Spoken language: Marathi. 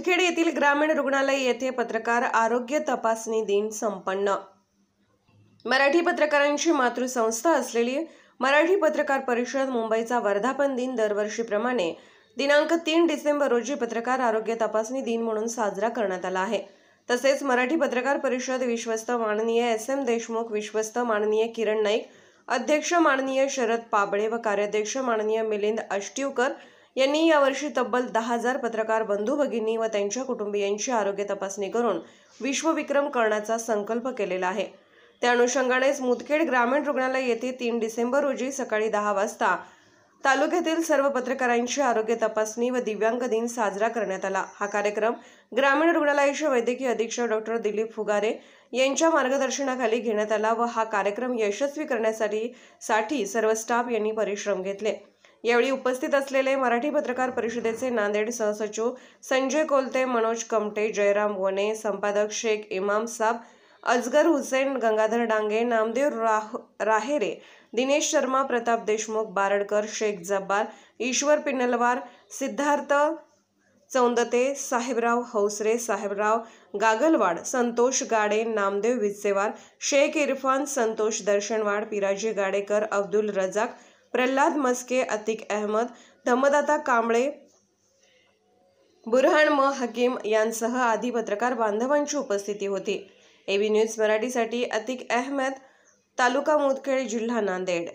मुदखेड येथील ग्रामीण रुग्णालय येथे पत्रकार आरोग्य तपासणी दिन संपन्न मराठी पत्रकारांची मातृसंस्था असलेली मराठी पत्रकार परिषद मुंबईचा वर्धापन दिन दरवर्षीप्रमाणे दिनांक तीन डिसेंबर रोजी पत्रकार आरोग्य तपासणी दिन म्हणून साजरा करण्यात आला आहे तसेच मराठी पत्रकार परिषद विश्वस्त माननीय एस एम देशमुख विश्वस्त माननीय किरण नाईक अध्यक्ष माननीय शरद पाबळे व कार्याध्यक्ष माननीय मिलिंद अष्टीवकर यांनी यावर्षी तब्बल दहा हजार पत्रकार बंधू भगिनी व त्यांच्या कुटुंबियांची आरोग्य तपासणी करून विश्वविक्रम करण्याचा संकल्प केलेला आहे त्या अनुषंगानेच मुदखेड ग्रामीण रुग्णालय येथे तीन डिसेंबर रोजी सकाळी दहा वाजता तालुक्यातील सर्व पत्रकारांची आरोग्य तपासणी व दिव्यांग दिन साजरा करण्यात आला हा कार्यक्रम ग्रामीण रुग्णालयाचे वैद्यकीय अधीक्षक डॉक्टर दिलीप फुगारे यांच्या मार्गदर्शनाखाली घेण्यात आला व हा कार्यक्रम यशस्वी करण्यासाठी साठी सर्व स्टाफ यांनी परिश्रम घेतले यावेळी उपस्थित असलेले मराठी पत्रकार परिषदेचे नांदेड सहसचिव संजय कोलते मनोज कमटे जयराम वने संपादक शेख इमाम साब अजगर हुसेन गंगाधर डांगे नामदेव राह राहेरे दिनेश शर्मा प्रताप देशमुख बारडकर शेख जब्बार ईश्वर पिनलवार सिद्धार्थ चौंदते साहेबराव हौसरे साहेबराव गागलवाड संतोष गाडे नामदेव विस्सेवार शेख इरफान संतोष दर्शनवाड पिराजी गाडेकर अब्दुल रजाक प्रल्हाद मस्के अतिक अहमद धम्मदाता कांबळे बुरहान म हकीम यांसह आदी पत्रकार बांधवांची उपस्थिती होती एबी न्यूज मराठीसाठी अतिक अहमद तालुका मुदखेड जिल्हा नांदेड